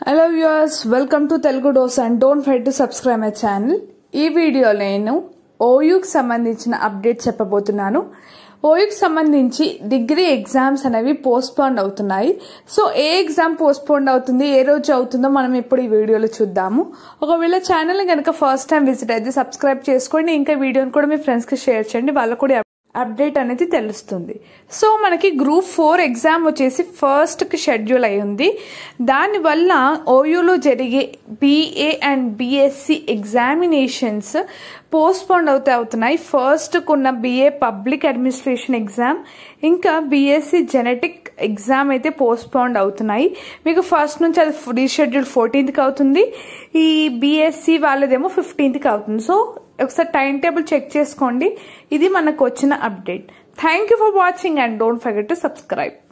hello viewers welcome to Telugu dose and don't fight to subscribe my channel ఈ video నేను ఓయూకి సంబంధించిన update చెప్పబోతున్నాను ఓయూకి సంబంధించి డిగ్రీ ఎగ్జామ్స్ అనేవి పోస్ట్పోండ్ అవుతున్నాయి సో ఏ ఎగ్జామ్ పోస్ట్పోండ్ అవుతుంది ఏ రోజు అవుతుందో మనం ఇప్పుడు ఈ వీడియోలో చూద్దాము ఒకవేళ ఛానల్ని కనుక ఫస్ట్ టైం విజిట్ అయితే సబ్స్క్రైబ్ చేసుకోండి ఇంకా వీడియోని కూడా మీ ఫ్రెండ్స్కి షేర్ చేయండి వాళ్ళకు కూడా అప్డేట్ అనేది తెలుస్తుంది సో మనకి గ్రూప్ ఫోర్ ఎగ్జామ్ వచ్చేసి ఫస్ట్కి షెడ్యూల్ అయి ఉంది దానివల్ల ఓయూలో జరిగే BA and BSc examinations postponed అవుతా అవుతున్నాయి ఫస్ట్కున్న బీఏ పబ్లిక్ అడ్మినిస్ట్రేషన్ ఎగ్జామ్ ఇంకా బీఎస్సీ జెనెటిక్ ఎగ్జామ్ అయితే పోస్ట్పోండ్ అవుతున్నాయి మీకు ఫస్ట్ నుంచి అది రీషెడ్యూల్ ఫోర్టీన్త్కి అవుతుంది ఈ బీఎస్సీ వాళ్ళదేమో ఫిఫ్టీన్త్కి అవుతుంది సో ఒకసారి టైం టేబుల్ చెక్ చేసుకోండి ఇది మనకు వచ్చిన update thank you for watching and don't forget to subscribe